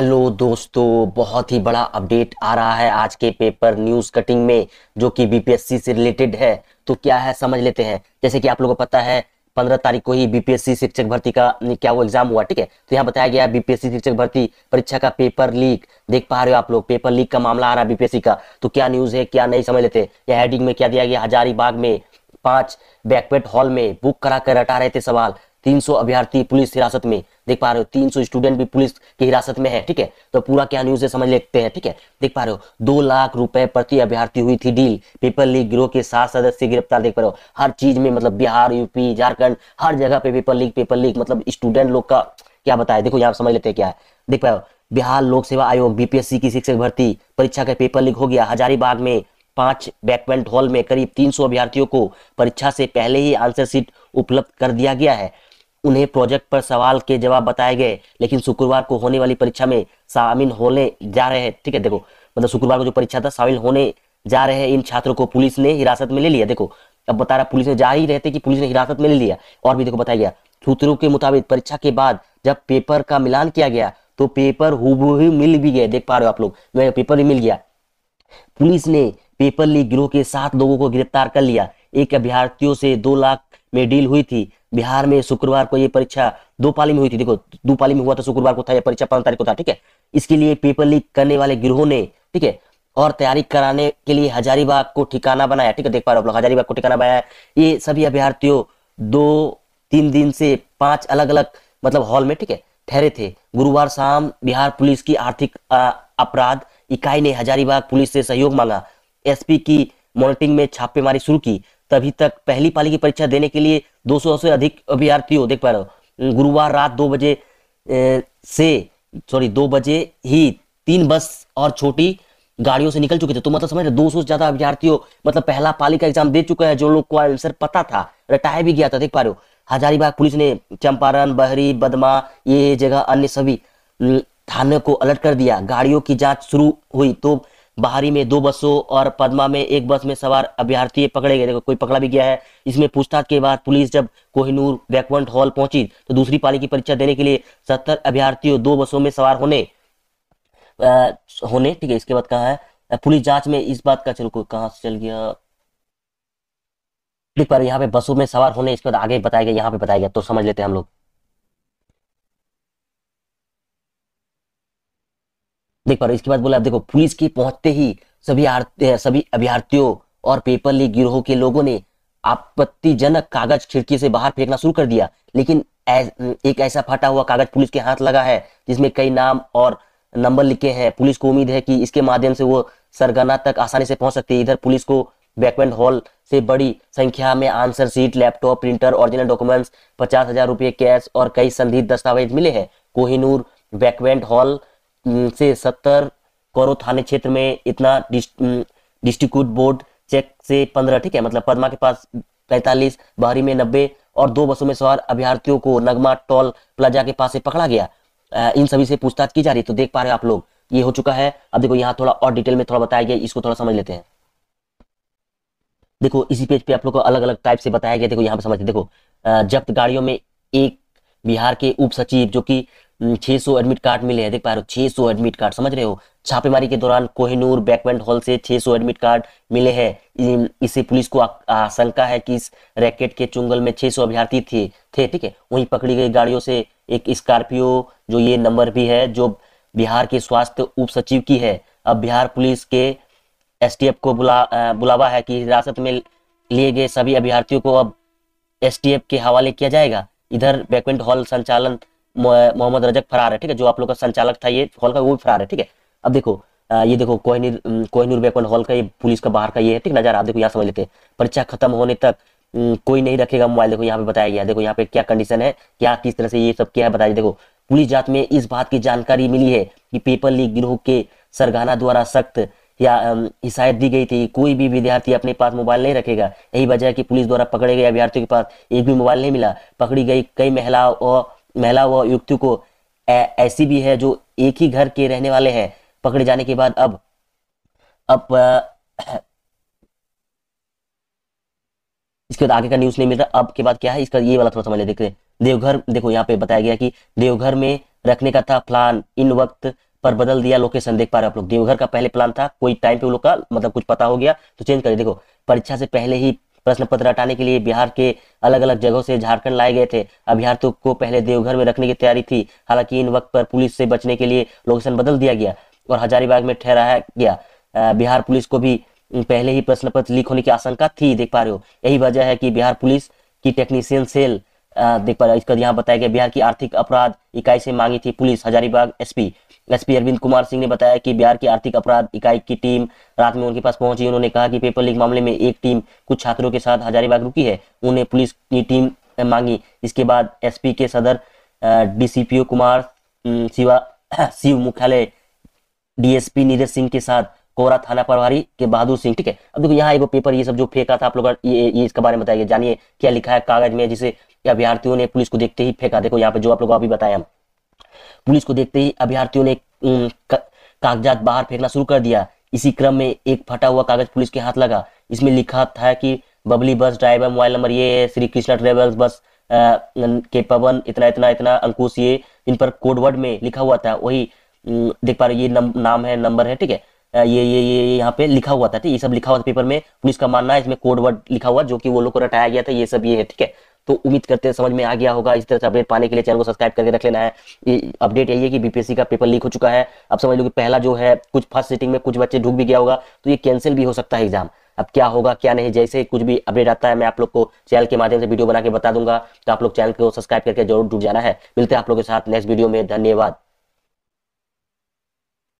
hello दोस्तों बहुत ही बड़ा अपडेट आ रहा है आज के पेपर न्यूज कटिंग में जो कि बीपीएससी से रिलेटेड है तो क्या है समझ लेते हैं जैसे कि आप लोगों को पता है पंद्रह तारीख को ही बीपीएससी शिक्षक भर्ती का क्या वो एग्जाम हुआ ठीक है तो यहाँ बताया गया बीपीएससी शिक्षक भर्ती परीक्षा का पेपर लीक देख पा रहे हो आप लोग पेपर लीक का मामला आ रहा है बीपीएससी का तो क्या न्यूज है क्या नहीं समझ लेते या हेडिंग में क्या दिया गया हजारीबाग में पांच बैकवेट हॉल में बुक करा कर हटा रहे थे सवाल 300 अभ्यर्थी पुलिस हिरासत में देख पा रहे हो 300 स्टूडेंट भी पुलिस की हिरासत में है ठीक है तो पूरा क्या न्यूज है समझ लेते हैं ठीक है देख पा रहे हो दो लाख रुपए प्रति अभ्यर्थी हुई थी डील पीपल लीग गिरोह के सात सदस्य गिरफ्तार देख पा रहे हो हर चीज में मतलब बिहार यूपी झारखंड हर जगह पे पीपल लीग पेपर लीग मतलब स्टूडेंट लोग का क्या बताया देखो यहाँ समझ लेते हैं क्या है देख हो बिहार लोक सेवा आयोग बीपीएससी की शिक्षक भर्ती परीक्षा का पेपर लीक हो गया हजारीबाग में पांच बैकवेंट हॉल में करीब 300 अभ्यर्थियों को परीक्षा से पहले ही आंसर सीट उपलब्ध कर दिया गया है उन्हें प्रोजेक्ट पर सवाल के जवाब बताए गए लेकिन शुक्रवार को होने वाली परीक्षा में शामिल होने जा रहे हैं ठीक है देखो मतलब शुक्रवार को जो परीक्षा था शामिल होने जा रहे हैं इन छात्रों को पुलिस ने हिरासत में ले लिया देखो अब बता रहा पुलिस ने जा ही रहे थे कि पुलिस ने हिरासत में ले लिया और भी देखो बताया गया सूत्रों के मुताबिक परीक्षा के बाद जब पेपर का मिलान किया गया तो पेपर हुबहू मिल भी गए देख पा रहे हो आप लोग पेपर भी मिल गया पुलिस ने पेपर लीक गिरोह के सात लोगों को गिरफ्तार कर लिया एक अभ्यार्थियों से दो लाख में डील हुई थी बिहार में शुक्रवार को ये परीक्षा दो पाली में हुई थी देखो दो पाली में हुआ था शुक्रवार को था यह परीक्षा पांच तारीख को था ठीक है इसके लिए पेपर लीक करने वाले गिरोह ने ठीक है और तैयारी कराने के लिए हजारीबाग को ठिकाना बनाया ठीक है देख पा रहे हो लोग हजारीबाग को ठिकाना बनाया ये सभी अभ्यर्थियों दो तीन दिन से पांच अलग अलग मतलब हॉल में ठीक है ठहरे थे गुरुवार शाम बिहार पुलिस की आर्थिक अपराध इकाई ने हजारीबाग पुलिस से सहयोग मांगा एसपी की मॉनिटरिंग में छापेमारी शुरू की तभी तक पहली पाली की परीक्षा देने के लिए 200 से अधिक हो देख पा रहे हो गुरुवार रात दो बजे से सॉरी दो बजे ही तीन बस और छोटी गाड़ियों से निकल चुके थे तो मतलब समझ रहे दो सौ से ज्यादा अभ्यार्थियों मतलब पहला पाली का एग्जाम दे चुका है जो लोग को आंसर पता था रटाया भी गया था देख पा रहे हो हजारीबाग पुलिस ने चंपारण बहरी बदमा ये जगह अन्य सभी थाने को अलर्ट कर दिया गाड़ियों की जांच शुरू हुई तो बाहरी में दो बसों और पदमा में एक बस में सवार अभ्यर्थी पकड़े गए देखो कोई पकड़ा भी गया है इसमें पूछताछ के बाद पुलिस जब कोहिनूर बैकवंट हॉल पहुंची तो दूसरी पाली की परीक्षा देने के लिए सत्तर अभ्यार्थियों दो बसों में सवार होने आ, होने ठीक है इसके बाद कहा है पुलिस जांच में इस बात का चलो कहाँ से चल गया पर यहाँ पे बसों में सवार होने इसके बाद आगे बताया गया यहाँ पे बताया गया तो समझ लेते हैं हम लोग देख पा रहे इसके बाद बोला देखो पुलिस के पहुंचते ही सभी सभी अभ्यार्थियों और पेपर लीग गिरोह के लोगों ने आपत्तिजनक कागज खिड़की से बाहर फेंकना शुरू कर दिया लेकिन एस, एक ऐसा फटा हुआ कागज पुलिस के हाथ लगा है जिसमें कई नाम और नंबर लिखे हैं पुलिस को उम्मीद है कि इसके माध्यम से वो सरगना तक आसानी से पहुंच सकती है इधर पुलिस को बैकवेंट हॉल से बड़ी संख्या में answer sheet laptop printer original documents पचास हजार रुपये कैश और कई संदिग्ध दस्तावेज मिले हैं कोहिनूर बैकवेंट हॉल से सत्तर करो थाने क्षेत्र में इतना डिस्ट्रिक्यूट बोर्ड चेक से पंद्रह ठीक है मतलब पदमा के पास पैंतालीस बहरी में नब्बे और दो बसों में सवार अभ्यार्थियों को नगमा टोल प्लाजा के पास से पकड़ा गया इन सभी से पूछताछ की जा रही है तो देख पा रहे हो आप लोग ये हो चुका है अब देखो यहाँ थोड़ा और डिटेल में थोड़ा बताया गया इसको थोड़ा समझ लेते हैं देखो इसी पेज पे आप लोग को अलग अलग टाइप से बताया गया देखो यहाँ पे समझते देखो जब्त गाड़ियों में एक बिहार के उप सचिव जो कि हम्म, छह सौ एडमिट कार्ड मिले हैं देख पा रहे हो छह सौ एडमिट कार्ड समझ रहे हो छापेमारी के दौरान कोहिनूर बैकमेंट हॉल से 600 एडमिट कार्ड मिले हैं इसे पुलिस को आशंका है कि इस रैकेट के चुंगल में 600 अभ्यर्थी थे थे ठीक है वहीं पकड़ी गई गाड़ियों से एक स्कॉर्पियो जो ये नंबर भी है जो बिहार के स्वास्थ्य उप सचिव की है अब बिहार पुलिस के एस को बुला बुलावा है कि हिरासत में लिए गए सभी अभ्यर्थियों को अब एस के हवाले किया जाएगा इधर बैकवेंट हॉल संचालन मोहम्मद रजक फरार है ठीक है जो आप लोग का संचालक था ये हॉल का वो भी फरार है ठीक है अब देखो ये देखो कोहनूर कोहनूर बेकन हॉल का ये पुलिस का बाहर का ये है ठीक नजर आप देखो यहाँ समझ लेते हैं परीक्षा खत्म होने तक कोई नहीं रखेगा मोबाइल देखो यहाँ पे बताया गया देखो यहाँ पे क्या कंडीशन है क्या किस तरह से ये सब क्या है बताया देखो पुलिस जांच में इस बात की जानकारी मिली है कि पेपर लीक गिरोह के सरगाना द्वारा सख्त या हिसायत दी गई थी कोई भी विद्यार्थी अपने पास मोबाइल नहीं रखेगा यही वजह है कि पुलिस द्वारा पकड़े गए अभ्यार्थियों के पास एक भी मोबाइल नहीं मिला पकड़ी गई कई महिलाओं और महिला व युवतियों को ऐसी भी है जो एक ही घर के रहने वाले हैं पकड़े जाने के बाद अब अब इसके बाद आगे का न्यूज नहीं मिल रहा अब के बाद क्या है इसका ये वाला थोड़ा समझ ले हैं देवघर देखो यहाँ पे बताया गया कि देवघर में रखने का था प्लान इन वक्त पर बदल दिया लोकेशन देख पा रहे आप लोग देवघर का पहले प्लान था कोई टाइम पे वो लोग का मतलब कुछ पता हो गया तो चेंज कर देखो परीक्षा से पहले ही प्रश्न पत्र हटाने के लिए बिहार के अलग अलग जगहों से झारखंड लाए गए थे अभ्यार्थियों तो को पहले देवघर में रखने की तैयारी थी हालांकि इन वक्त पर पुलिस से बचने के लिए लोकेशन बदल दिया गया और हजारीबाग में ठहराया गया बिहार पुलिस को भी पहले ही प्रश्न पत्र लीक होने की आशंका थी देख पा रहे हो यही वजह है कि बिहार पुलिस की टेक्नीशियन सेल देख पा रहे इसका यहाँ बताया गया बिहार की आर्थिक अपराध इकाई से मांगी थी police Hazaribagh SP SP Arvind Kumar Singh ने बताया कि बिहार की आर्थिक अपराध इकाई की टीम रात में उनके पास पहुंची उन्होंने कहा कि पेपर लीक मामले में एक टीम कुछ छात्रों के साथ हजारीबाग रुकी है उन्हें पुलिस की टीम मांगी इसके बाद एसपी के सदर डी कुमार शिवा शिव मुख्यालय डीएसपी नीरज सिंह के साथ कोरा थाना प्रभारी के बहादुर सिंह ठीक है अब देखो यहाँ एक पेपर ये सब जो फेंका था आप लोग ये, ये इसके बारे में बताइए जानिए क्या लिखा है कागज में जिसे अभ्यार्थियों ने पुलिस को देखते ही फेंका देखो यहाँ पे जो आप लोगों को अभी बताया पुलिस को देखते ही अभ्यार्थियों ने कागजात बाहर फेंकना शुरू कर दिया इसी क्रम में एक फटा हुआ कागज पुलिस के हाथ लगा इसमें लिखा था कि Babli bus driver mobile number ये श्री कृष्णा ट्रेवल्स बस के पवन इतना इतना इतना अंकुश ये इन पर कोडवर्ड में लिखा हुआ था वही देख पा रहे ये नम, नाम है नंबर है ठीक है ये ये ये यहाँ पे लिखा हुआ था ठीक ये सब लिखा हुआ था पेपर में पुलिस का मानना है इसमें कोडवर्ड लिखा हुआ जो कि वो लोग को रटाया गया था ये सब ये है ठीक है तो उम्मीद करते हैं समझ में आ गया होगा इस तरह से अपडेट पाने के लिए चैनल को सब्सक्राइब करके रख लेना है ये अपडेट यही है कि बीपीएससी का पेपर लीक हो चुका है अब समझ लो कि पहला जो है कुछ फर्स्ट सीटिंग में कुछ बच्चे ढूक भी गया होगा तो ये कैंसिल भी हो सकता है एग्जाम अब क्या होगा क्या नहीं जैसे कुछ भी अपडेट आता है मैं आप लोग को चैनल के माध्यम से वीडियो बना के बता दूंगा तो आप लोग चैनल को सब्सक्राइब करके जरूर डूब जाना है मिलते हैं आप लोग के साथ नेक्स्ट वीडियो में धन्यवाद